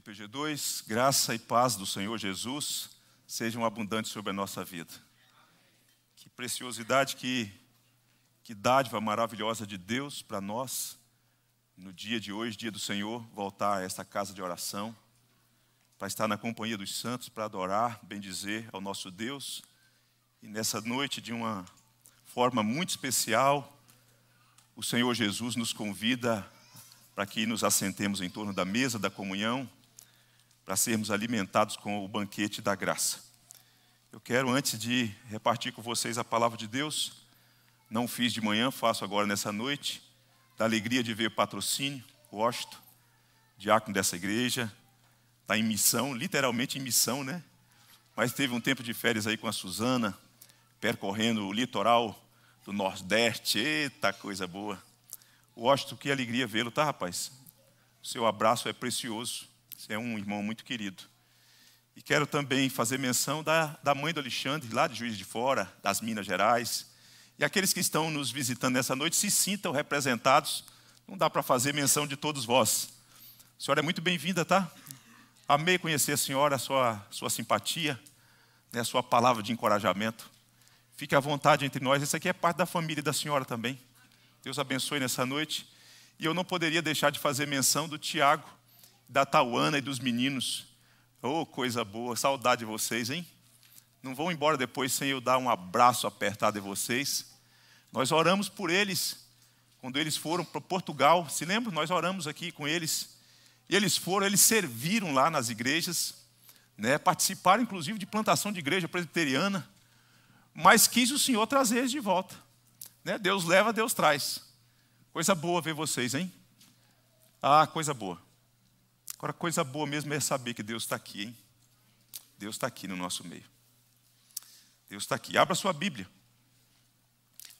IPG2, graça e paz do Senhor Jesus sejam abundantes sobre a nossa vida. Que preciosidade, que, que dádiva maravilhosa de Deus para nós, no dia de hoje, dia do Senhor, voltar a esta casa de oração, para estar na companhia dos santos, para adorar, bendizer ao nosso Deus. E nessa noite, de uma forma muito especial, o Senhor Jesus nos convida para que nos assentemos em torno da mesa da comunhão para sermos alimentados com o banquete da graça. Eu quero, antes de repartir com vocês a palavra de Deus, não fiz de manhã, faço agora nessa noite, da alegria de ver o patrocínio, o Washington, diácono dessa igreja, está em missão, literalmente em missão, né? Mas teve um tempo de férias aí com a Suzana, percorrendo o litoral do Nordeste, eita coisa boa. Osto que alegria vê-lo, tá, rapaz? O seu abraço é precioso é um irmão muito querido. E quero também fazer menção da, da mãe do Alexandre, lá de Juiz de Fora, das Minas Gerais. E aqueles que estão nos visitando nessa noite se sintam representados. Não dá para fazer menção de todos vós. A senhora é muito bem-vinda, tá? Amei conhecer a senhora, a sua, sua simpatia, né, a sua palavra de encorajamento. Fique à vontade entre nós. Isso aqui é parte da família da senhora também. Deus abençoe nessa noite. E eu não poderia deixar de fazer menção do Tiago, da Tauana e dos meninos. Oh, coisa boa, saudade de vocês, hein? Não vão embora depois sem eu dar um abraço apertado de vocês. Nós oramos por eles quando eles foram para Portugal. Se lembra? Nós oramos aqui com eles. E eles foram, eles serviram lá nas igrejas, né? participaram inclusive de plantação de igreja presbiteriana. Mas quis o Senhor trazer eles de volta. Né? Deus leva, Deus traz. Coisa boa ver vocês, hein? Ah, coisa boa. Agora, coisa boa mesmo é saber que Deus está aqui, hein? Deus está aqui no nosso meio. Deus está aqui. Abra sua Bíblia.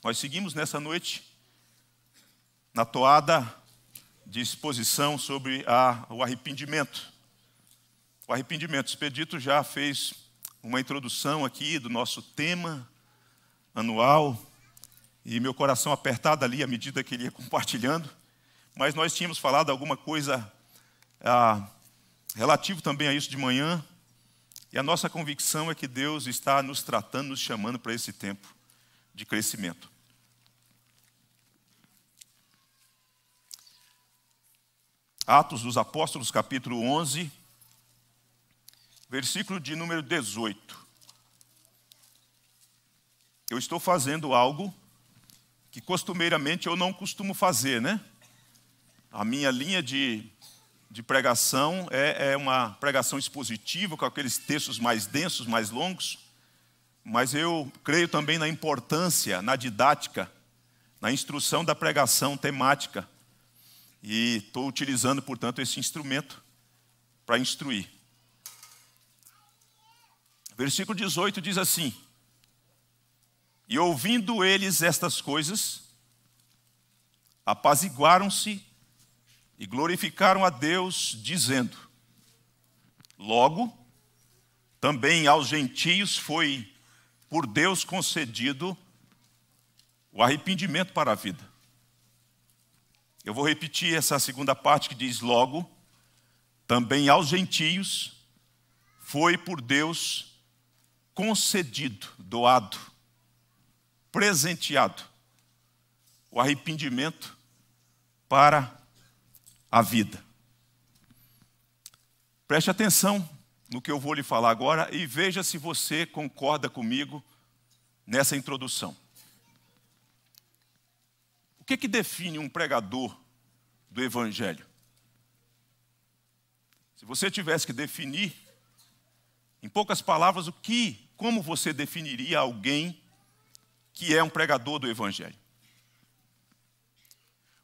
Nós seguimos nessa noite na toada de exposição sobre a, o arrependimento. O arrependimento. O Expedito já fez uma introdução aqui do nosso tema anual e meu coração apertado ali à medida que ele ia compartilhando, mas nós tínhamos falado alguma coisa ah, relativo também a isso de manhã. E a nossa convicção é que Deus está nos tratando, nos chamando para esse tempo de crescimento. Atos dos Apóstolos, capítulo 11, versículo de número 18. Eu estou fazendo algo que costumeiramente eu não costumo fazer, né? A minha linha de de pregação é, é uma pregação expositiva, com aqueles textos mais densos, mais longos, mas eu creio também na importância, na didática, na instrução da pregação temática. E estou utilizando, portanto, esse instrumento para instruir. Versículo 18 diz assim: E ouvindo eles estas coisas, apaziguaram-se e glorificaram a Deus, dizendo: Logo, também aos gentios foi por Deus concedido o arrependimento para a vida. Eu vou repetir essa segunda parte que diz: Logo, também aos gentios foi por Deus concedido, doado, presenteado o arrependimento para a vida. Preste atenção no que eu vou lhe falar agora e veja se você concorda comigo nessa introdução. O que, é que define um pregador do Evangelho? Se você tivesse que definir, em poucas palavras, o que, como você definiria alguém que é um pregador do Evangelho?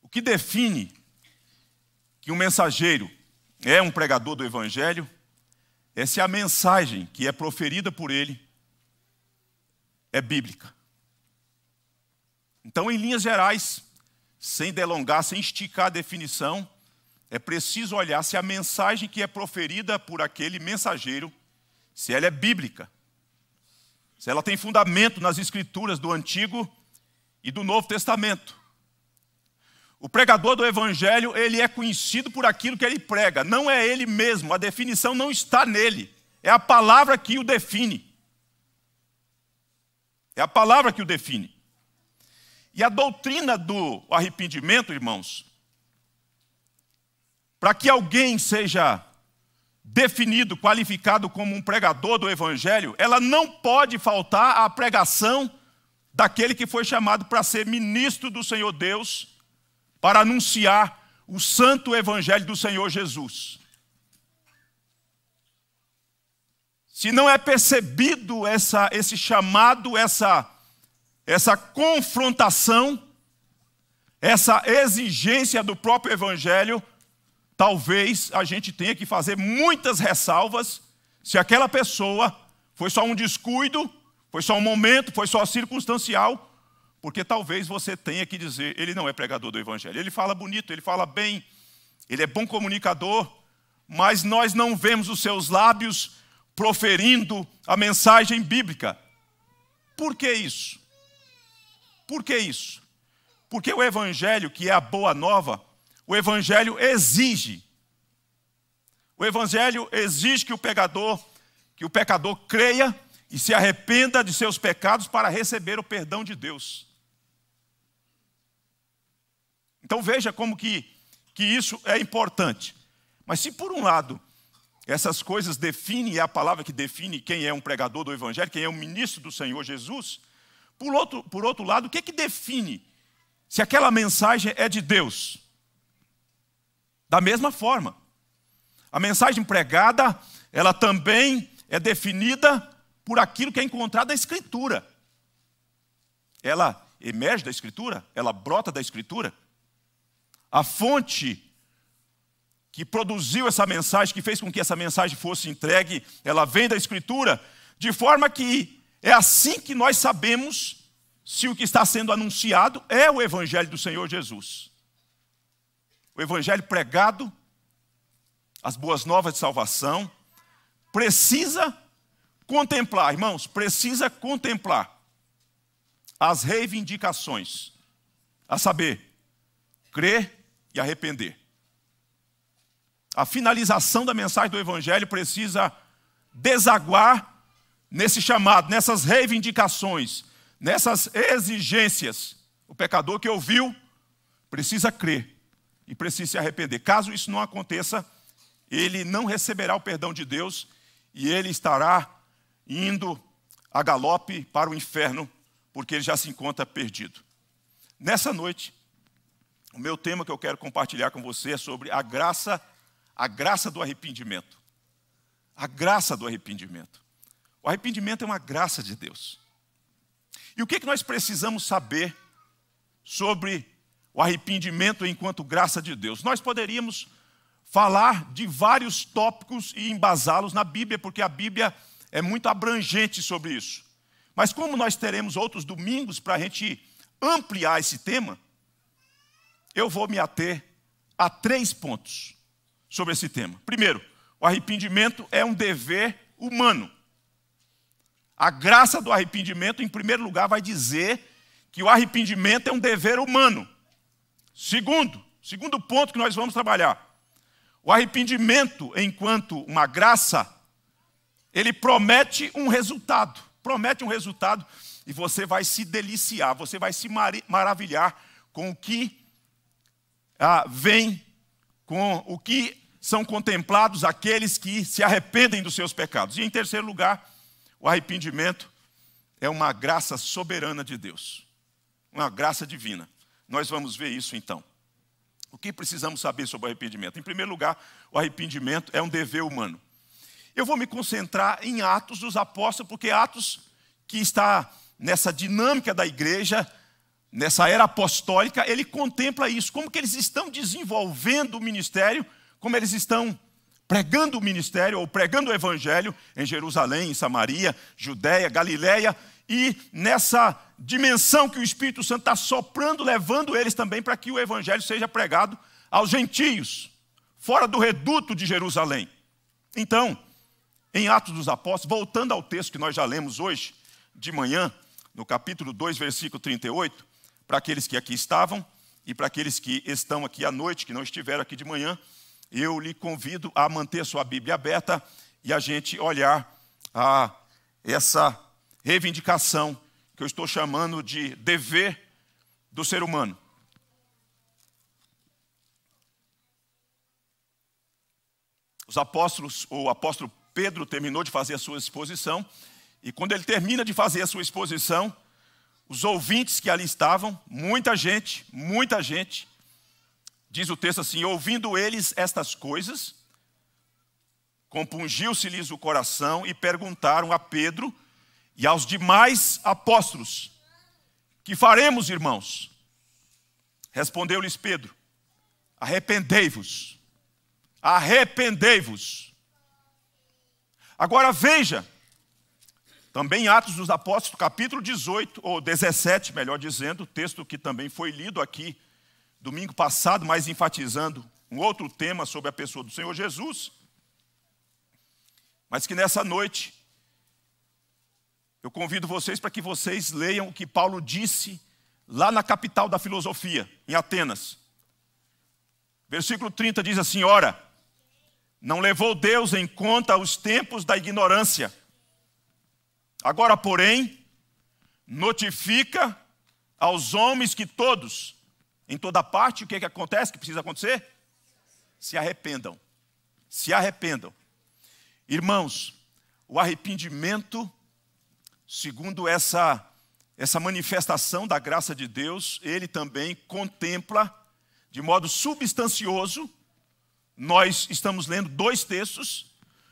O que define que um mensageiro é um pregador do Evangelho é se a mensagem que é proferida por ele é bíblica. Então, em linhas gerais, sem delongar, sem esticar a definição, é preciso olhar se a mensagem que é proferida por aquele mensageiro, se ela é bíblica, se ela tem fundamento nas escrituras do Antigo e do Novo Testamento. O pregador do evangelho, ele é conhecido por aquilo que ele prega, não é ele mesmo, a definição não está nele, é a palavra que o define. É a palavra que o define. E a doutrina do arrependimento, irmãos, para que alguém seja definido, qualificado como um pregador do evangelho, ela não pode faltar à pregação daquele que foi chamado para ser ministro do Senhor Deus para anunciar o santo evangelho do Senhor Jesus. Se não é percebido essa, esse chamado, essa, essa confrontação, essa exigência do próprio evangelho, talvez a gente tenha que fazer muitas ressalvas se aquela pessoa foi só um descuido, foi só um momento, foi só circunstancial, porque talvez você tenha que dizer, ele não é pregador do evangelho. Ele fala bonito, ele fala bem, ele é bom comunicador, mas nós não vemos os seus lábios proferindo a mensagem bíblica. Por que isso? Por que isso? Porque o evangelho, que é a boa nova, o evangelho exige o evangelho exige que o pecador, que o pecador creia e se arrependa de seus pecados para receber o perdão de Deus. Então veja como que, que isso é importante. Mas se por um lado essas coisas definem, é a palavra que define quem é um pregador do Evangelho, quem é um ministro do Senhor Jesus, por outro, por outro lado, o que, é que define se aquela mensagem é de Deus? Da mesma forma, a mensagem pregada, ela também é definida por aquilo que é encontrado na Escritura. Ela emerge da Escritura, ela brota da Escritura a fonte que produziu essa mensagem, que fez com que essa mensagem fosse entregue, ela vem da Escritura, de forma que é assim que nós sabemos se o que está sendo anunciado é o Evangelho do Senhor Jesus. O Evangelho pregado, as boas novas de salvação, precisa contemplar, irmãos, precisa contemplar as reivindicações, a saber, crer e arrepender. A finalização da mensagem do Evangelho precisa desaguar nesse chamado, nessas reivindicações, nessas exigências. O pecador que ouviu precisa crer e precisa se arrepender. Caso isso não aconteça, ele não receberá o perdão de Deus e ele estará indo a galope para o inferno, porque ele já se encontra perdido. Nessa noite, o meu tema que eu quero compartilhar com você é sobre a graça, a graça do arrependimento. A graça do arrependimento. O arrependimento é uma graça de Deus. E o que, é que nós precisamos saber sobre o arrependimento enquanto graça de Deus? Nós poderíamos falar de vários tópicos e embasá-los na Bíblia, porque a Bíblia é muito abrangente sobre isso. Mas como nós teremos outros domingos para a gente ampliar esse tema, eu vou me ater a três pontos sobre esse tema. Primeiro, o arrependimento é um dever humano. A graça do arrependimento, em primeiro lugar, vai dizer que o arrependimento é um dever humano. Segundo, segundo ponto que nós vamos trabalhar. O arrependimento, enquanto uma graça, ele promete um resultado. Promete um resultado e você vai se deliciar, você vai se maravilhar com o que ah, vem com o que são contemplados aqueles que se arrependem dos seus pecados. E em terceiro lugar, o arrependimento é uma graça soberana de Deus, uma graça divina. Nós vamos ver isso então. O que precisamos saber sobre o arrependimento? Em primeiro lugar, o arrependimento é um dever humano. Eu vou me concentrar em Atos dos Apóstolos, porque é Atos, que está nessa dinâmica da igreja, nessa era apostólica, ele contempla isso, como que eles estão desenvolvendo o ministério, como eles estão pregando o ministério ou pregando o evangelho em Jerusalém, em Samaria, Judéia, Galiléia e nessa dimensão que o Espírito Santo está soprando, levando eles também para que o evangelho seja pregado aos gentios, fora do reduto de Jerusalém. Então, em Atos dos Apóstolos, voltando ao texto que nós já lemos hoje de manhã, no capítulo 2, versículo 38, para aqueles que aqui estavam e para aqueles que estão aqui à noite, que não estiveram aqui de manhã, eu lhe convido a manter sua Bíblia aberta e a gente olhar a essa reivindicação que eu estou chamando de dever do ser humano. Os apóstolos, o apóstolo Pedro terminou de fazer a sua exposição, e quando ele termina de fazer a sua exposição, os ouvintes que ali estavam, muita gente, muita gente, diz o texto assim: ouvindo eles estas coisas, compungiu-se-lhes o coração e perguntaram a Pedro e aos demais apóstolos: Que faremos, irmãos? Respondeu-lhes Pedro: Arrependei-vos, arrependei-vos. Agora veja, também Atos dos Apóstolos, capítulo 18, ou 17, melhor dizendo, texto que também foi lido aqui domingo passado, mas enfatizando um outro tema sobre a pessoa do Senhor Jesus. Mas que nessa noite eu convido vocês para que vocês leiam o que Paulo disse lá na capital da filosofia, em Atenas. Versículo 30 diz assim: Ora, não levou Deus em conta os tempos da ignorância Agora, porém, notifica aos homens que todos, em toda parte, o que, é que acontece, que precisa acontecer? Se arrependam. Se arrependam. Irmãos, o arrependimento, segundo essa, essa manifestação da graça de Deus, ele também contempla de modo substancioso. Nós estamos lendo dois textos,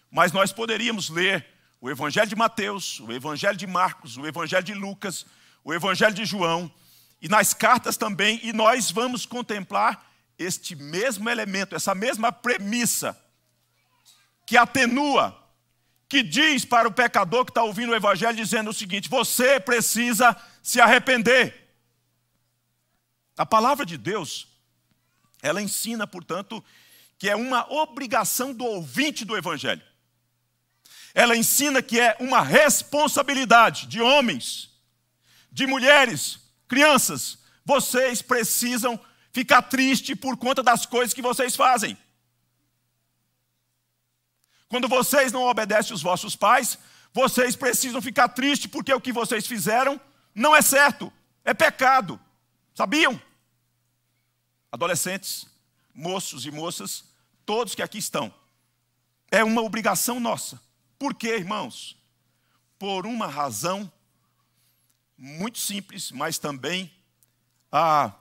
mas nós poderíamos ler o Evangelho de Mateus, o Evangelho de Marcos, o Evangelho de Lucas, o Evangelho de João, e nas cartas também, e nós vamos contemplar este mesmo elemento, essa mesma premissa, que atenua, que diz para o pecador que está ouvindo o Evangelho, dizendo o seguinte: você precisa se arrepender. A palavra de Deus, ela ensina, portanto, que é uma obrigação do ouvinte do Evangelho ela ensina que é uma responsabilidade de homens, de mulheres, crianças. Vocês precisam ficar triste por conta das coisas que vocês fazem. Quando vocês não obedecem os vossos pais, vocês precisam ficar tristes porque o que vocês fizeram não é certo, é pecado. Sabiam? Adolescentes, moços e moças, todos que aqui estão, é uma obrigação nossa por quê, irmãos? Por uma razão muito simples, mas também ah,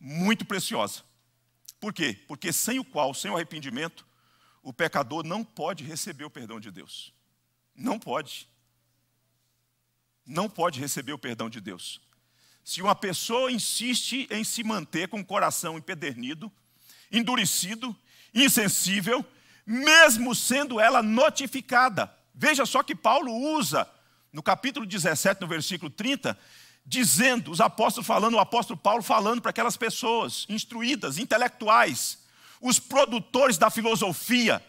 muito preciosa. Por quê? Porque sem o qual, sem o arrependimento, o pecador não pode receber o perdão de Deus. Não pode. Não pode receber o perdão de Deus. Se uma pessoa insiste em se manter com o coração empedernido, endurecido, insensível, mesmo sendo ela notificada. Veja só que Paulo usa, no capítulo 17, no versículo 30, dizendo, os apóstolos falando, o apóstolo Paulo falando para aquelas pessoas instruídas, intelectuais, os produtores da filosofia.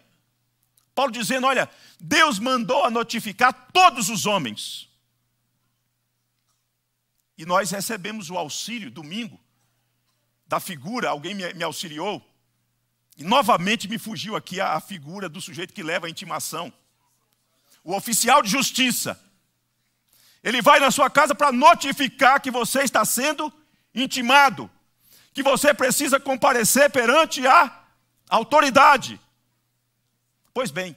Paulo dizendo: olha, Deus mandou a notificar todos os homens. E nós recebemos o auxílio domingo da figura, alguém me, me auxiliou, e novamente me fugiu aqui a, a figura do sujeito que leva a intimação. O oficial de justiça. Ele vai na sua casa para notificar que você está sendo intimado, que você precisa comparecer perante a autoridade. Pois bem,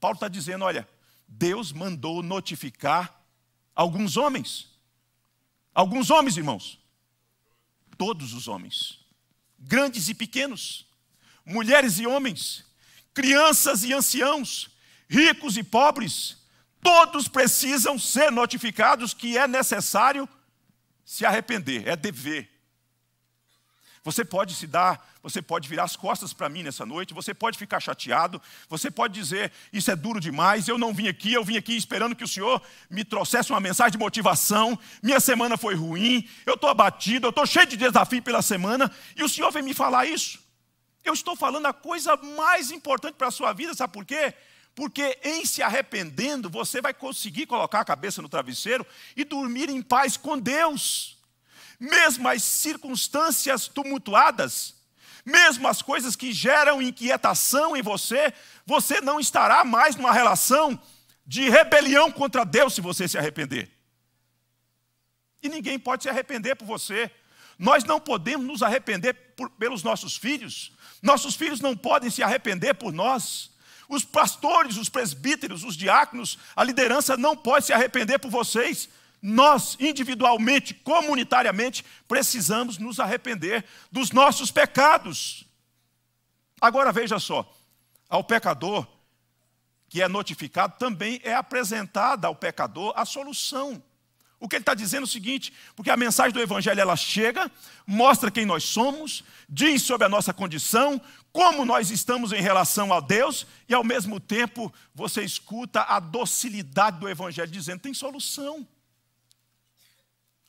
Paulo está dizendo: olha, Deus mandou notificar alguns homens. Alguns homens, irmãos. Todos os homens, grandes e pequenos mulheres e homens, crianças e anciãos, ricos e pobres, todos precisam ser notificados que é necessário se arrepender, é dever. Você pode se dar, você pode virar as costas para mim nessa noite, você pode ficar chateado, você pode dizer: Isso é duro demais, eu não vim aqui, eu vim aqui esperando que o Senhor me trouxesse uma mensagem de motivação. Minha semana foi ruim, eu estou abatido, eu estou cheio de desafio pela semana, e o Senhor vem me falar isso. Eu estou falando a coisa mais importante para a sua vida, sabe por quê? Porque em se arrependendo, você vai conseguir colocar a cabeça no travesseiro e dormir em paz com Deus. Mesmo as circunstâncias tumultuadas, mesmo as coisas que geram inquietação em você, você não estará mais numa relação de rebelião contra Deus se você se arrepender. E ninguém pode se arrepender por você. Nós não podemos nos arrepender por, pelos nossos filhos, nossos filhos não podem se arrepender por nós. Os pastores, os presbíteros, os diáconos, a liderança não pode se arrepender por vocês. Nós, individualmente, comunitariamente, precisamos nos arrepender dos nossos pecados. Agora veja só: ao pecador que é notificado, também é apresentada ao pecador a solução. O que ele está dizendo é o seguinte: porque a mensagem do Evangelho ela chega, mostra quem nós somos, diz sobre a nossa condição, como nós estamos em relação a Deus, e ao mesmo tempo você escuta a docilidade do Evangelho dizendo: tem solução.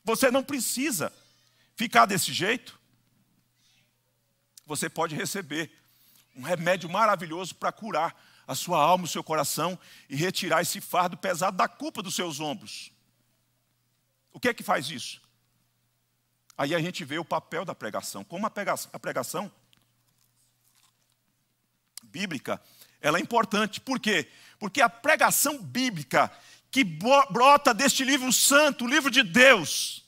Você não precisa ficar desse jeito. Você pode receber um remédio maravilhoso para curar a sua alma, o seu coração e retirar esse fardo pesado da culpa dos seus ombros. O que é que faz isso? Aí a gente vê o papel da pregação, como a pregação, bíblica ela é importante. Por quê? Porque a pregação bíblica que brota deste livro santo, o livro de Deus,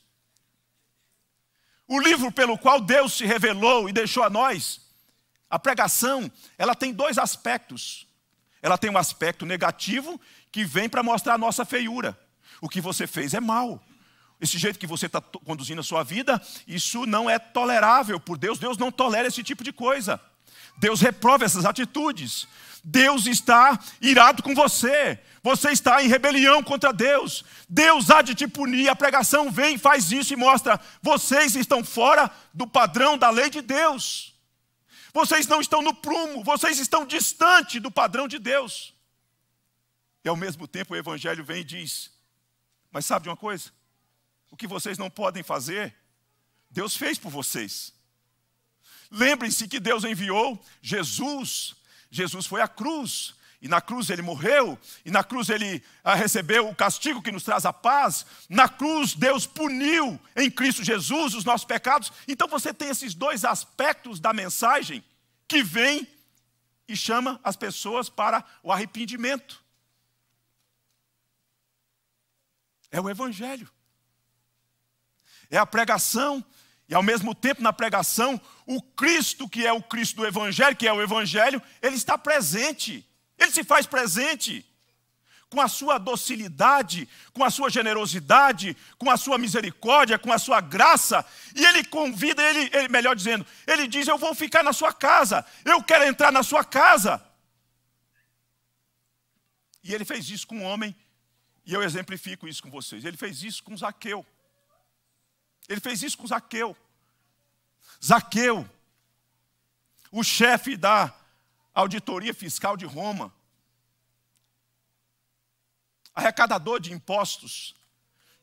o livro pelo qual Deus se revelou e deixou a nós, a pregação, ela tem dois aspectos. Ela tem um aspecto negativo que vem para mostrar a nossa feiura. O que você fez é mal esse jeito que você está conduzindo a sua vida, isso não é tolerável por Deus. Deus não tolera esse tipo de coisa. Deus reprova essas atitudes. Deus está irado com você. Você está em rebelião contra Deus. Deus há de te punir. A pregação vem, faz isso e mostra: vocês estão fora do padrão da lei de Deus. Vocês não estão no prumo, vocês estão distante do padrão de Deus. E ao mesmo tempo o evangelho vem e diz: Mas sabe de uma coisa? o que vocês não podem fazer, Deus fez por vocês. Lembrem-se que Deus enviou Jesus. Jesus foi à cruz. E na cruz ele morreu, e na cruz ele ah, recebeu o castigo que nos traz a paz. Na cruz Deus puniu em Cristo Jesus os nossos pecados. Então você tem esses dois aspectos da mensagem que vem e chama as pessoas para o arrependimento. É o evangelho é a pregação, e ao mesmo tempo na pregação, o Cristo, que é o Cristo do Evangelho, que é o Evangelho, ele está presente, ele se faz presente. Com a sua docilidade, com a sua generosidade, com a sua misericórdia, com a sua graça, e ele convida, ele, ele melhor dizendo, ele diz: Eu vou ficar na sua casa, eu quero entrar na sua casa. E ele fez isso com um homem, e eu exemplifico isso com vocês. Ele fez isso com Zaqueu. Ele fez isso com Zaqueu. Zaqueu, o chefe da auditoria fiscal de Roma, arrecadador de impostos,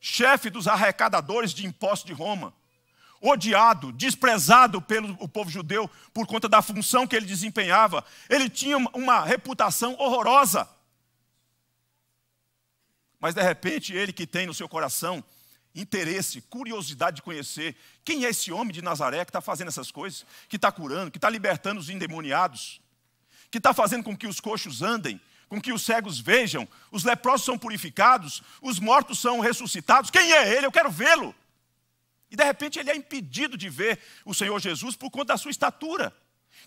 chefe dos arrecadadores de impostos de Roma, odiado, desprezado pelo povo judeu por conta da função que ele desempenhava. Ele tinha uma reputação horrorosa. Mas de repente, ele que tem no seu coração interesse, curiosidade de conhecer quem é esse homem de Nazaré que está fazendo essas coisas, que está curando, que está libertando os endemoniados, que está fazendo com que os coxos andem, com que os cegos vejam, os leprosos são purificados, os mortos são ressuscitados. Quem é ele? Eu quero vê-lo. E de repente ele é impedido de ver o Senhor Jesus por conta da sua estatura.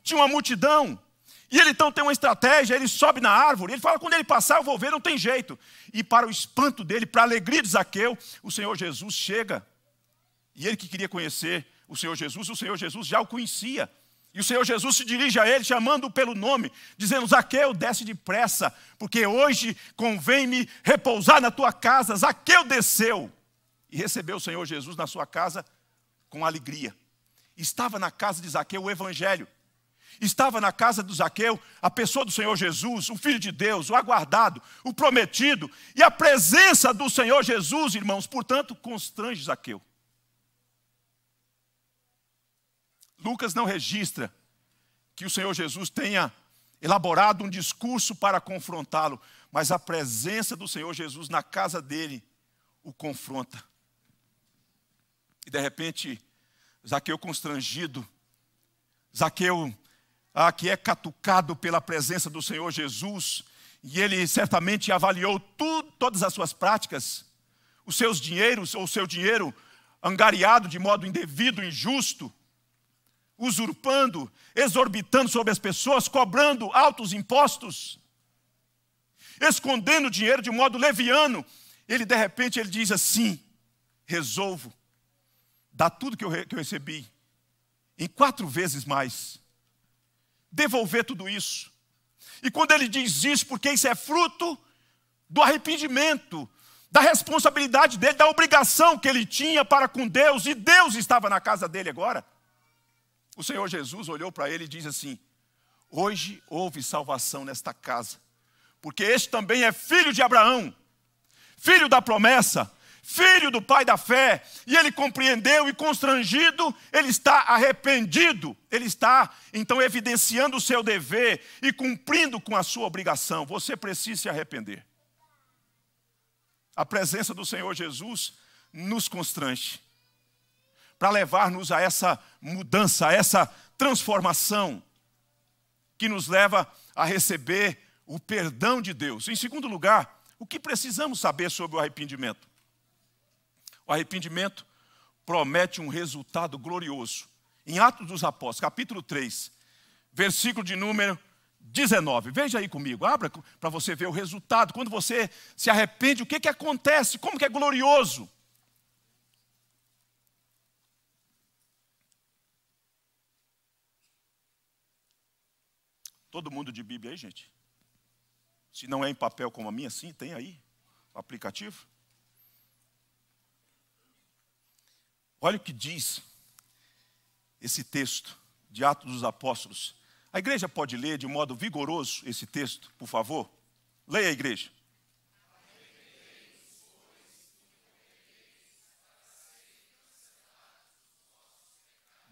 Tinha uma multidão, e ele então tem uma estratégia, ele sobe na árvore, ele fala: quando ele passar, eu vou ver, não tem jeito. E para o espanto dele, para a alegria de Zaqueu, o Senhor Jesus chega. E ele que queria conhecer o Senhor Jesus, o Senhor Jesus já o conhecia. E o Senhor Jesus se dirige a ele, chamando-o pelo nome, dizendo: Zaqueu, desce depressa, porque hoje convém-me repousar na tua casa. Zaqueu desceu e recebeu o Senhor Jesus na sua casa com alegria. Estava na casa de Zaqueu o evangelho estava na casa do Zaqueu, a pessoa do Senhor Jesus, o Filho de Deus, o aguardado, o prometido, e a presença do Senhor Jesus, irmãos, portanto, constrange Zaqueu. Lucas não registra que o Senhor Jesus tenha elaborado um discurso para confrontá-lo, mas a presença do Senhor Jesus na casa dele o confronta. E de repente, Zaqueu constrangido, Zaqueu ah, que é catucado pela presença do Senhor Jesus, e ele certamente avaliou todas as suas práticas, os seus dinheiros, ou seu dinheiro angariado de modo indevido, injusto, usurpando, exorbitando sobre as pessoas, cobrando altos impostos, escondendo dinheiro de modo leviano. Ele de repente ele diz assim: resolvo dar tudo que eu, que eu recebi em quatro vezes mais devolver tudo isso. E quando ele diz isso, porque isso é fruto do arrependimento, da responsabilidade dele, da obrigação que ele tinha para com Deus, e Deus estava na casa dele agora. O Senhor Jesus olhou para ele e diz assim: Hoje houve salvação nesta casa, porque este também é filho de Abraão, filho da promessa, filho do pai da fé, e ele compreendeu e constrangido, ele está arrependido, ele está então evidenciando o seu dever e cumprindo com a sua obrigação. Você precisa se arrepender. A presença do Senhor Jesus nos constrange para levar-nos a essa mudança, a essa transformação que nos leva a receber o perdão de Deus. Em segundo lugar, o que precisamos saber sobre o arrependimento? O arrependimento promete um resultado glorioso. Em Atos dos Apóstolos, capítulo 3, versículo de número 19. Veja aí comigo, abra para você ver o resultado. Quando você se arrepende, o que, que acontece? Como que é glorioso? Todo mundo de Bíblia aí, gente? Se não é em papel como a minha, sim, tem aí. O aplicativo. Olha o que diz esse texto de Atos dos Apóstolos. A igreja pode ler de modo vigoroso esse texto, por favor? Leia a igreja.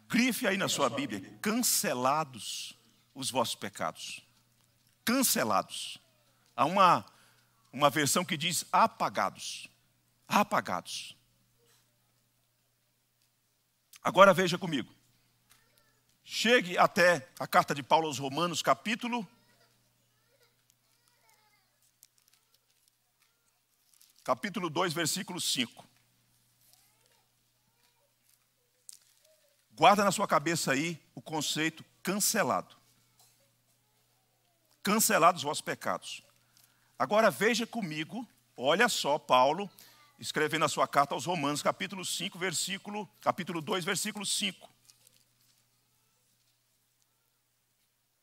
Grife aí na sua Bíblia: cancelados os vossos pecados. Cancelados. Há uma, uma versão que diz apagados. Apagados. Agora veja comigo. Chegue até a carta de Paulo aos Romanos, capítulo. Capítulo 2, versículo 5. Guarda na sua cabeça aí o conceito cancelado. Cancelados os vossos pecados. Agora veja comigo, olha só, Paulo escrevendo a sua carta aos Romanos, capítulo 5, versículo, capítulo 2, versículo 5.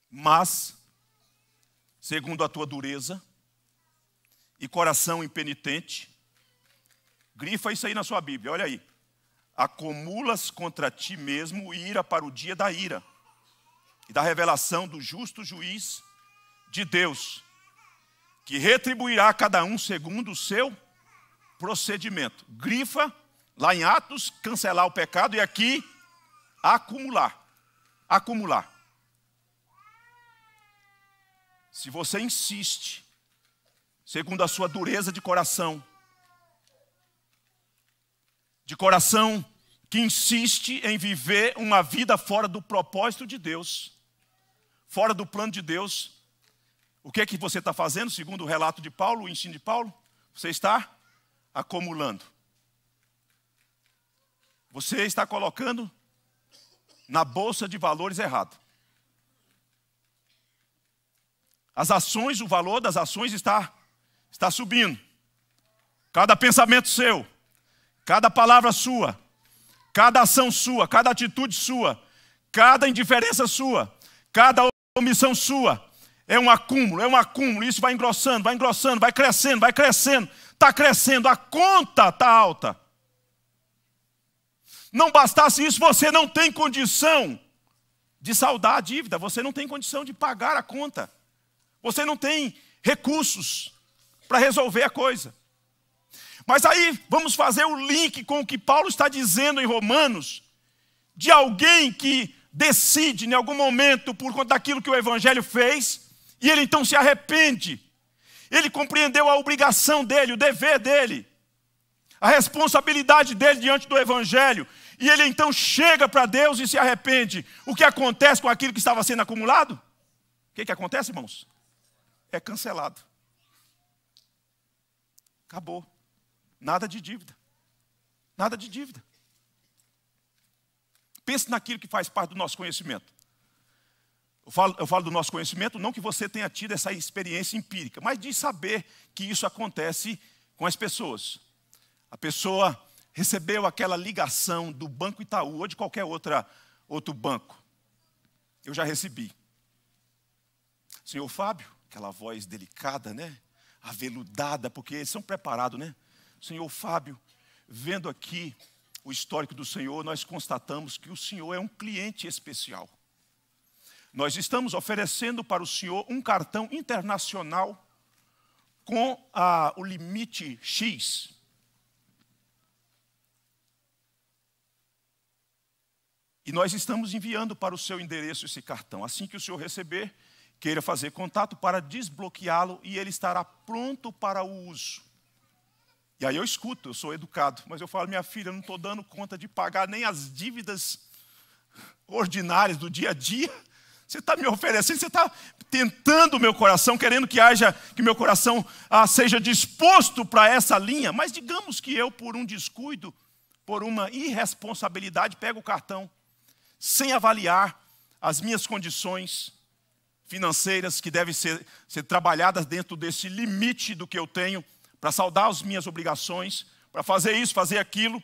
Mas, segundo a tua dureza e coração impenitente, grifa isso aí na sua Bíblia, olha aí. Acumulas contra ti mesmo ira para o dia da ira e da revelação do justo juiz de Deus, que retribuirá a cada um segundo o seu procedimento. Grifa, lá em Atos, cancelar o pecado e aqui acumular. Acumular. Se você insiste, segundo a sua dureza de coração, de coração que insiste em viver uma vida fora do propósito de Deus, fora do plano de Deus, o que é que você está fazendo, segundo o relato de Paulo, o ensino de Paulo? Você está acumulando. Você está colocando na bolsa de valores errado. As ações, o valor das ações está está subindo. Cada pensamento seu, cada palavra sua, cada ação sua, cada atitude sua, cada indiferença sua, cada omissão sua, é um acúmulo, é um acúmulo. Isso vai engrossando, vai engrossando, vai crescendo, vai crescendo está crescendo, a conta está alta. Não bastasse isso, você não tem condição de saldar a dívida, você não tem condição de pagar a conta, você não tem recursos para resolver a coisa. Mas aí vamos fazer o link com o que Paulo está dizendo em Romanos, de alguém que decide em algum momento por conta daquilo que o Evangelho fez, e ele então se arrepende ele compreendeu a obrigação dele, o dever dele, a responsabilidade dele diante do Evangelho. E ele então chega para Deus e se arrepende. O que acontece com aquilo que estava sendo acumulado? O que, que acontece, irmãos? É cancelado. Acabou. Nada de dívida. Nada de dívida. Pense naquilo que faz parte do nosso conhecimento. Eu falo, eu falo do nosso conhecimento, não que você tenha tido essa experiência empírica, mas de saber que isso acontece com as pessoas. A pessoa recebeu aquela ligação do Banco Itaú ou de qualquer outra, outro banco. Eu já recebi. Senhor Fábio, aquela voz delicada, né? Aveludada, porque eles são preparados, né? Senhor Fábio, vendo aqui o histórico do Senhor, nós constatamos que o Senhor é um cliente especial. Nós estamos oferecendo para o senhor um cartão internacional com a, o limite X. E nós estamos enviando para o seu endereço esse cartão. Assim que o senhor receber, queira fazer contato para desbloqueá-lo e ele estará pronto para o uso. E aí eu escuto, eu sou educado, mas eu falo, minha filha, eu não estou dando conta de pagar nem as dívidas ordinárias do dia a dia você está me oferecendo, você está tentando o meu coração, querendo que haja, que meu coração ah, seja disposto para essa linha, mas digamos que eu, por um descuido, por uma irresponsabilidade, pego o cartão, sem avaliar as minhas condições financeiras, que devem ser, ser trabalhadas dentro desse limite do que eu tenho, para saldar as minhas obrigações, para fazer isso, fazer aquilo,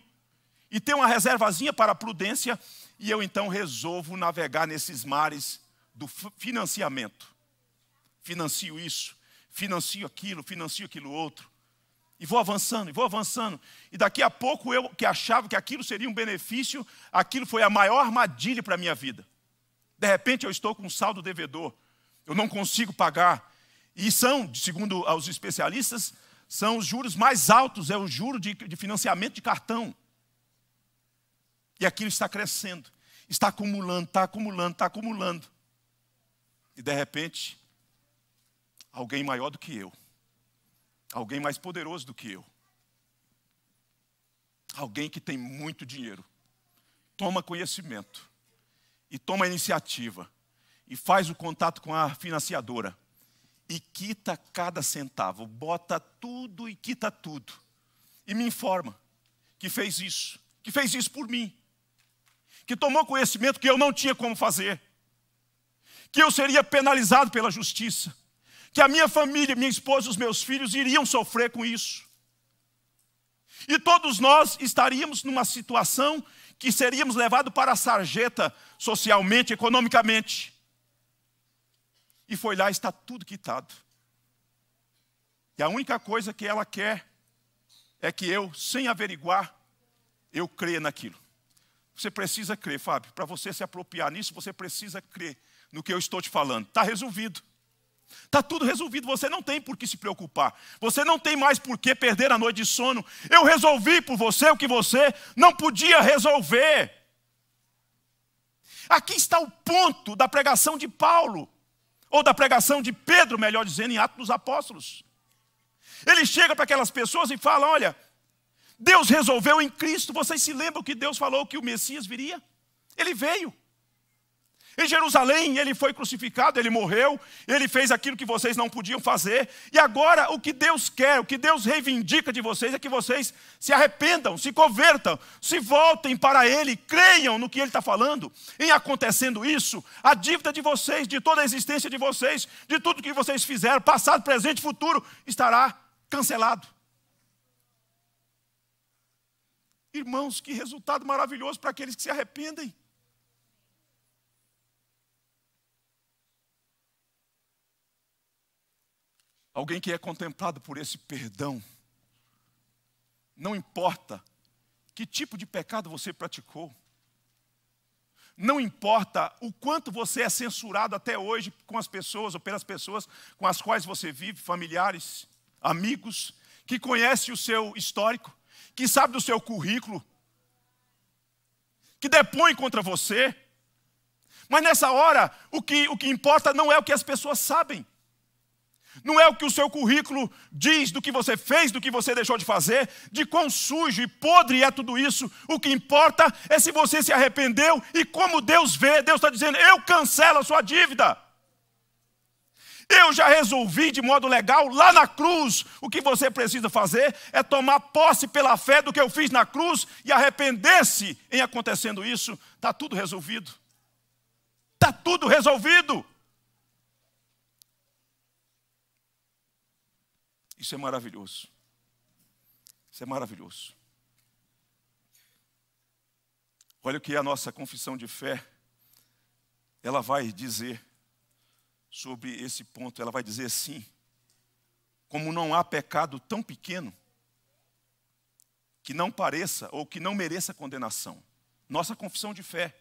e ter uma reservazinha para a prudência, e eu então resolvo navegar nesses mares do financiamento. Financio isso, financio aquilo, financio aquilo outro. E vou avançando, e vou avançando. E daqui a pouco eu que achava que aquilo seria um benefício, aquilo foi a maior armadilha para a minha vida. De repente eu estou com um saldo devedor, eu não consigo pagar. E são, segundo os especialistas, são os juros mais altos, é o juro de, de financiamento de cartão. E aquilo está crescendo, está acumulando, está acumulando, está acumulando. E de repente, alguém maior do que eu, alguém mais poderoso do que eu, alguém que tem muito dinheiro, toma conhecimento e toma a iniciativa e faz o contato com a financiadora e quita cada centavo, bota tudo e quita tudo. E me informa que fez isso, que fez isso por mim, que tomou conhecimento que eu não tinha como fazer que eu seria penalizado pela justiça, que a minha família, minha esposa, os meus filhos iriam sofrer com isso. E todos nós estaríamos numa situação que seríamos levados para a sarjeta socialmente, economicamente. E foi lá, está tudo quitado. E a única coisa que ela quer é que eu, sem averiguar, eu creia naquilo. Você precisa crer, Fábio. Para você se apropriar nisso, você precisa crer no que eu estou te falando. Está resolvido. Está tudo resolvido, você não tem por que se preocupar, você não tem mais por que perder a noite de sono. Eu resolvi por você o que você não podia resolver. Aqui está o ponto da pregação de Paulo, ou da pregação de Pedro, melhor dizendo, em Atos dos Apóstolos. Ele chega para aquelas pessoas e fala: Olha, Deus resolveu em Cristo. Vocês se lembram que Deus falou que o Messias viria? Ele veio. Em Jerusalém, ele foi crucificado, ele morreu, ele fez aquilo que vocês não podiam fazer. E agora, o que Deus quer, o que Deus reivindica de vocês é que vocês se arrependam, se convertam, se voltem para Ele, creiam no que Ele está falando. Em acontecendo isso, a dívida de vocês, de toda a existência de vocês, de tudo que vocês fizeram, passado, presente, futuro, estará cancelado. Irmãos, que resultado maravilhoso para aqueles que se arrependem. Alguém que é contemplado por esse perdão. Não importa que tipo de pecado você praticou. Não importa o quanto você é censurado até hoje com as pessoas ou pelas pessoas com as quais você vive, familiares, amigos, que conhece o seu histórico, que sabe do seu currículo, que depõe contra você. Mas nessa hora, o que, o que importa não é o que as pessoas sabem, não é o que o seu currículo diz do que você fez, do que você deixou de fazer, de quão sujo e podre é tudo isso. O que importa é se você se arrependeu e como Deus vê. Deus está dizendo: eu cancelo a sua dívida. Eu já resolvi de modo legal lá na cruz. O que você precisa fazer é tomar posse pela fé do que eu fiz na cruz e arrepender-se em acontecendo isso. Está tudo resolvido. Está tudo resolvido. Isso é maravilhoso. Isso é maravilhoso. Olha o que a nossa confissão de fé ela vai dizer sobre esse ponto. Ela vai dizer assim: como não há pecado tão pequeno que não pareça ou que não mereça condenação. Nossa confissão de fé.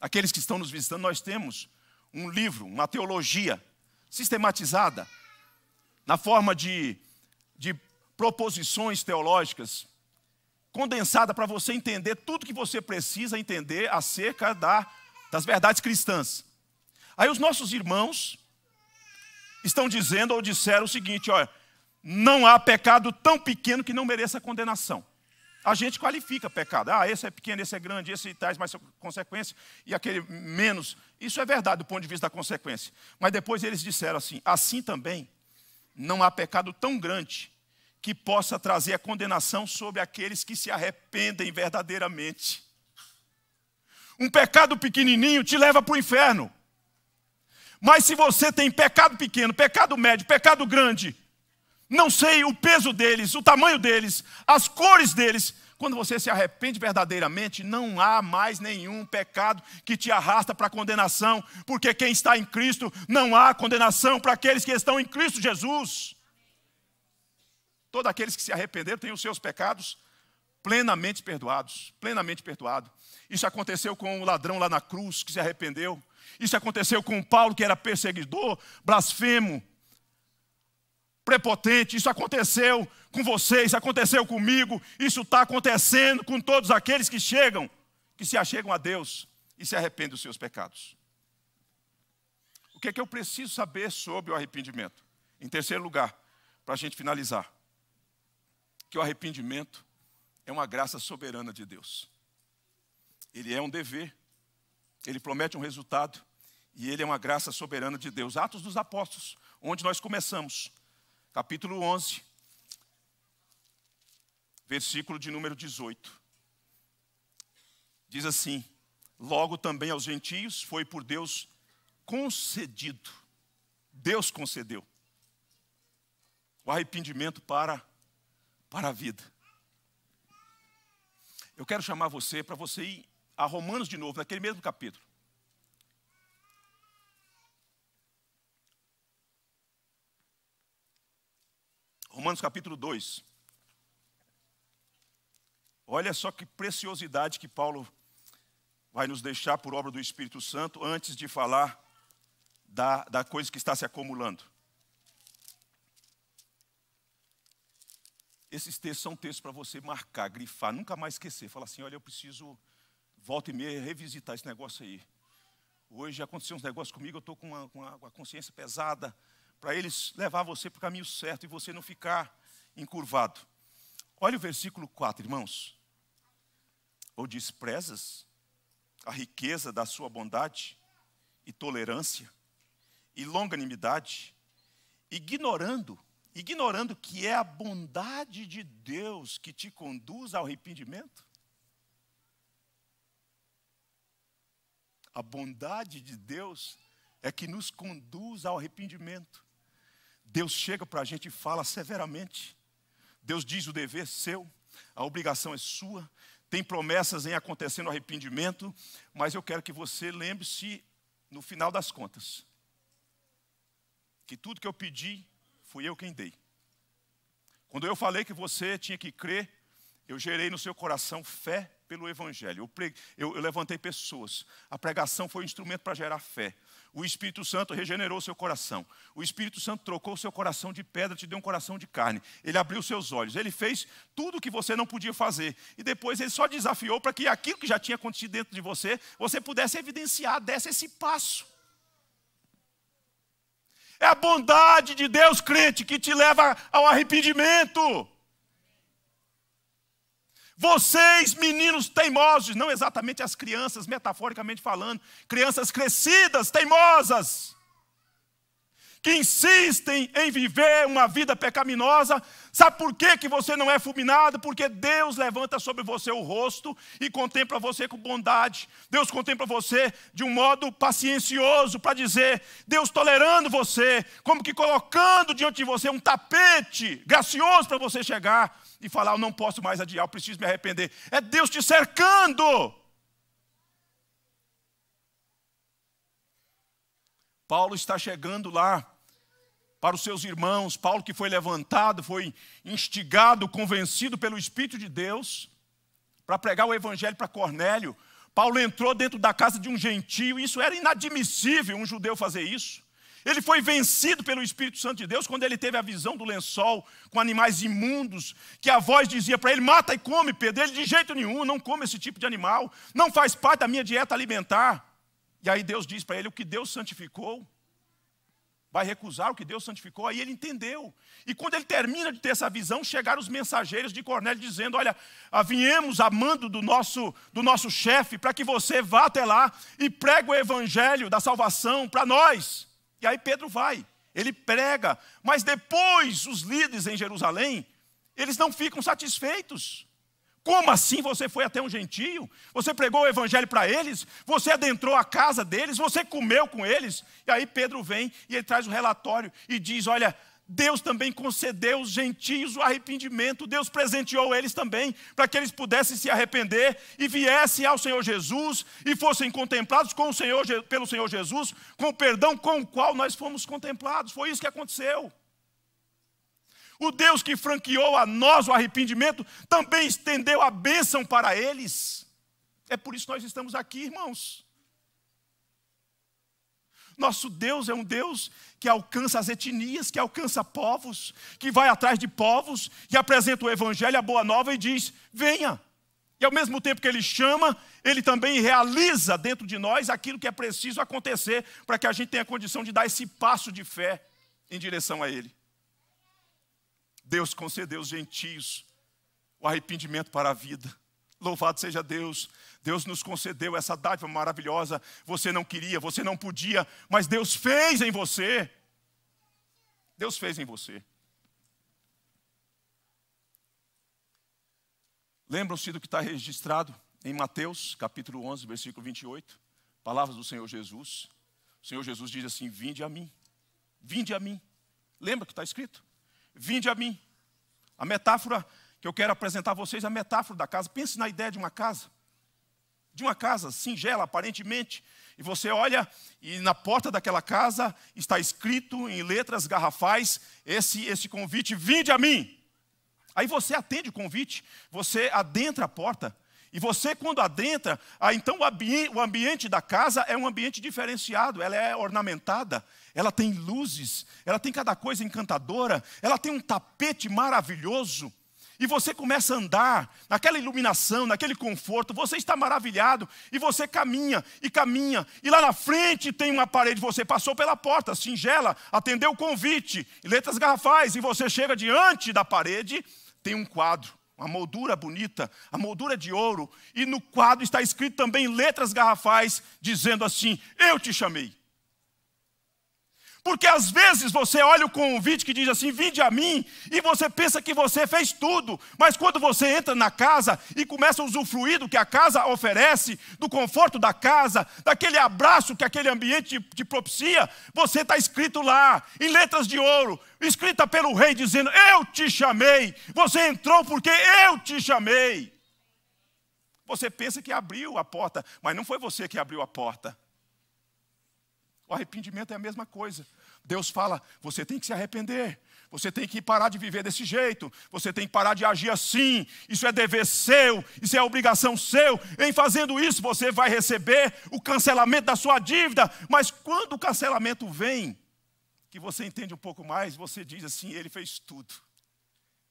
Aqueles que estão nos visitando, nós temos um livro, uma teologia sistematizada na forma de, de proposições teológicas, condensada para você entender tudo que você precisa entender acerca da, das verdades cristãs. Aí os nossos irmãos estão dizendo ou disseram o seguinte: olha, não há pecado tão pequeno que não mereça condenação. A gente qualifica pecado. Ah, esse é pequeno, esse é grande, esse traz mais consequência e aquele menos. Isso é verdade do ponto de vista da consequência. Mas depois eles disseram assim: assim também não há pecado tão grande que possa trazer a condenação sobre aqueles que se arrependem verdadeiramente. Um pecado pequenininho te leva para o inferno. Mas se você tem pecado pequeno, pecado médio, pecado grande, não sei o peso deles, o tamanho deles, as cores deles, quando você se arrepende verdadeiramente, não há mais nenhum pecado que te arrasta para a condenação, porque quem está em Cristo não há condenação para aqueles que estão em Cristo Jesus. Todos aqueles que se arrependeram têm os seus pecados plenamente perdoados, plenamente perdoado. Isso aconteceu com o ladrão lá na cruz que se arrependeu. Isso aconteceu com Paulo que era perseguidor, blasfemo, prepotente. Isso aconteceu com vocês, aconteceu comigo, isso está acontecendo com todos aqueles que chegam, que se achegam a Deus e se arrependem dos seus pecados. O que é que eu preciso saber sobre o arrependimento? Em terceiro lugar, para a gente finalizar, que o arrependimento é uma graça soberana de Deus. Ele é um dever, ele promete um resultado, e ele é uma graça soberana de Deus. Atos dos Apóstolos, onde nós começamos, capítulo 11, versículo de número 18. Diz assim: Logo também aos gentios foi por Deus concedido, Deus concedeu o arrependimento para, para a vida. Eu quero chamar você para você ir a Romanos de novo, naquele mesmo capítulo. Romanos capítulo 2. Olha só que preciosidade que Paulo vai nos deixar por obra do Espírito Santo antes de falar da, da coisa que está se acumulando. Esses textos são textos para você marcar, grifar, nunca mais esquecer. Falar assim: olha, eu preciso, volta e meia, revisitar esse negócio aí. Hoje aconteceu uns negócios comigo, eu estou com, com, a consciência pesada para eles levar você para o caminho certo e você não ficar encurvado. Olha o versículo 4, irmãos. Ou desprezas a riqueza da sua bondade e tolerância e longanimidade, ignorando, ignorando que é a bondade de Deus que te conduz ao arrependimento? A bondade de Deus é que nos conduz ao arrependimento. Deus chega para a gente e fala severamente. Deus diz o dever é seu, a obrigação é sua. Tem promessas em acontecendo arrependimento, mas eu quero que você lembre-se no final das contas que tudo que eu pedi fui eu quem dei. Quando eu falei que você tinha que crer eu gerei no seu coração fé pelo Evangelho. Eu, pre... eu, eu levantei pessoas. A pregação foi um instrumento para gerar fé. O Espírito Santo regenerou seu coração. O Espírito Santo trocou seu coração de pedra, te deu um coração de carne. Ele abriu seus olhos. Ele fez tudo o que você não podia fazer. E depois ele só desafiou para que aquilo que já tinha acontecido dentro de você, você pudesse evidenciar, desse esse passo. É a bondade de Deus, crente, que te leva ao arrependimento. Vocês, meninos teimosos, não exatamente as crianças, metaforicamente falando, crianças crescidas, teimosas, que insistem em viver uma vida pecaminosa, sabe por que, que você não é fulminado? Porque Deus levanta sobre você o rosto e contempla você com bondade. Deus contempla você de um modo paciencioso para dizer, Deus tolerando você, como que colocando diante de você um tapete gracioso para você chegar e falar: Eu não posso mais adiar, eu preciso me arrepender. É Deus te cercando. Paulo está chegando lá para os seus irmãos. Paulo, que foi levantado, foi instigado, convencido pelo Espírito de Deus para pregar o Evangelho para Cornélio. Paulo entrou dentro da casa de um gentio, isso era inadmissível um judeu fazer isso. Ele foi vencido pelo Espírito Santo de Deus quando ele teve a visão do lençol com animais imundos, que a voz dizia para ele: mata e come, Pedro. Ele, de jeito nenhum, não come esse tipo de animal, não faz parte da minha dieta alimentar. E aí Deus diz para ele: o que Deus santificou, vai recusar o que Deus santificou. Aí ele entendeu. E quando ele termina de ter essa visão, chegaram os mensageiros de Cornélio dizendo: Olha, ah, viemos a mando do nosso, do nosso chefe para que você vá até lá e pregue o evangelho da salvação para nós. E aí Pedro vai, ele prega, mas depois os líderes em Jerusalém, eles não ficam satisfeitos. Como assim você foi até um gentio? Você pregou o evangelho para eles? Você adentrou a casa deles? Você comeu com eles? E aí Pedro vem e ele traz o relatório e diz: Olha, Deus também concedeu aos gentios o arrependimento, Deus presenteou eles também, para que eles pudessem se arrepender e viessem ao Senhor Jesus e fossem contemplados com o Senhor, pelo Senhor Jesus, com o perdão com o qual nós fomos contemplados. Foi isso que aconteceu. O Deus que franqueou a nós o arrependimento também estendeu a bênção para eles. É por isso que nós estamos aqui, irmãos. Nosso Deus é um Deus que alcança as etnias, que alcança povos, que vai atrás de povos, que apresenta o Evangelho, a Boa Nova e diz: venha. E ao mesmo tempo que ele chama, ele também realiza dentro de nós aquilo que é preciso acontecer para que a gente tenha condição de dar esse passo de fé em direção a ele. Deus concedeu aos gentios o arrependimento para a vida. Louvado seja Deus. Deus nos concedeu essa dádiva maravilhosa. Você não queria, você não podia, mas Deus fez em você. Deus fez em você. Lembram-se do que está registrado em Mateus, capítulo 11, versículo 28, palavras do Senhor Jesus. O Senhor Jesus diz assim: Vinde a mim, vinde a mim. Lembra que está escrito? Vinde a mim. A metáfora que eu quero apresentar a vocês a metáfora da casa. Pense na ideia de uma casa. De uma casa singela, aparentemente. E você olha, e na porta daquela casa está escrito em letras garrafais esse, esse convite: vinde a mim. Aí você atende o convite, você adentra a porta. E você, quando adentra, ah, então o, o ambiente da casa é um ambiente diferenciado, ela é ornamentada, ela tem luzes, ela tem cada coisa encantadora, ela tem um tapete maravilhoso e você começa a andar naquela iluminação, naquele conforto, você está maravilhado e você caminha e caminha, e lá na frente tem uma parede, você passou pela porta, singela, atendeu o convite, letras garrafais, e você chega diante da parede, tem um quadro, uma moldura bonita, a moldura de ouro, e no quadro está escrito também letras garrafais, dizendo assim: Eu te chamei. Porque às vezes você olha o convite que diz assim: vinde a mim, e você pensa que você fez tudo, mas quando você entra na casa e começa a usufruir do que a casa oferece, do conforto da casa, daquele abraço que aquele ambiente te, propicia, você está escrito lá, em letras de ouro, escrita pelo rei, dizendo: Eu te chamei, você entrou porque eu te chamei. Você pensa que abriu a porta, mas não foi você que abriu a porta. O arrependimento é a mesma coisa. Deus fala: você tem que se arrepender. Você tem que parar de viver desse jeito, você tem que parar de agir assim. Isso é dever seu, isso é obrigação seu. Em fazendo isso, você vai receber o cancelamento da sua dívida. Mas quando o cancelamento vem, que você entende um pouco mais, você diz assim: ele fez tudo.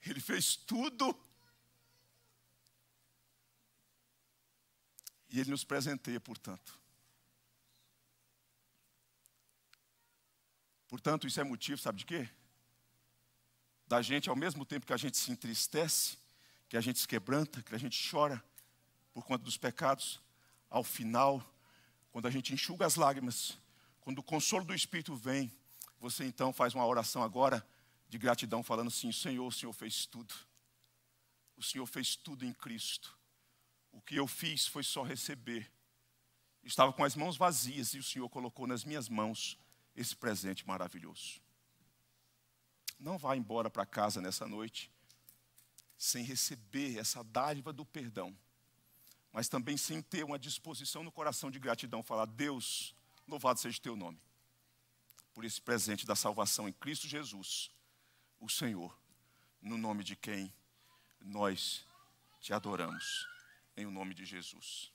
Ele fez tudo. E ele nos presenteia, portanto, Portanto, isso é motivo, sabe de quê? Da gente, ao mesmo tempo que a gente se entristece, que a gente se quebranta, que a gente chora por conta dos pecados, ao final, quando a gente enxuga as lágrimas, quando o consolo do Espírito vem, você então faz uma oração agora de gratidão, falando assim: Senhor, o Senhor fez tudo. O Senhor fez tudo em Cristo. O que eu fiz foi só receber. Estava com as mãos vazias e o Senhor colocou nas minhas mãos esse presente maravilhoso. Não vá embora para casa nessa noite sem receber essa dádiva do perdão, mas também sem ter uma disposição no coração de gratidão, falar: Deus, louvado seja o teu nome, por esse presente da salvação em Cristo Jesus, o Senhor, no nome de quem nós te adoramos, em o nome de Jesus.